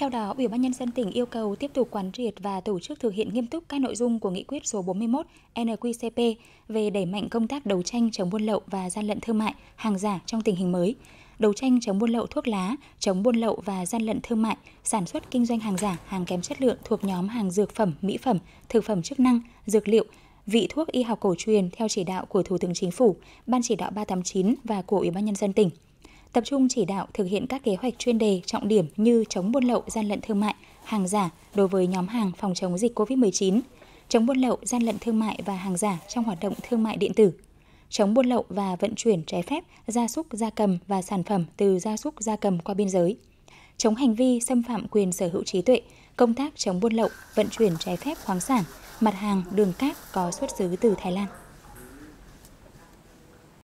Theo đó, Ủy ban nhân dân tỉnh yêu cầu tiếp tục quán triệt và tổ chức thực hiện nghiêm túc các nội dung của nghị quyết số 41 NQCP về đẩy mạnh công tác đấu tranh chống buôn lậu và gian lận thương mại, hàng giả trong tình hình mới, đấu tranh chống buôn lậu thuốc lá, chống buôn lậu và gian lận thương mại, sản xuất kinh doanh hàng giả, hàng kém chất lượng thuộc nhóm hàng dược phẩm, mỹ phẩm, thực phẩm chức năng, dược liệu, vị thuốc y học cổ truyền theo chỉ đạo của Thủ tướng Chính phủ, Ban chỉ đạo 389 và của Ủy ban nhân dân tỉnh tập trung chỉ đạo thực hiện các kế hoạch chuyên đề trọng điểm như chống buôn lậu, gian lận thương mại, hàng giả đối với nhóm hàng phòng chống dịch COVID-19, chống buôn lậu, gian lận thương mại và hàng giả trong hoạt động thương mại điện tử, chống buôn lậu và vận chuyển trái phép gia súc gia cầm và sản phẩm từ gia súc gia cầm qua biên giới, chống hành vi xâm phạm quyền sở hữu trí tuệ, công tác chống buôn lậu, vận chuyển trái phép khoáng sản, mặt hàng đường cát có xuất xứ từ Thái Lan.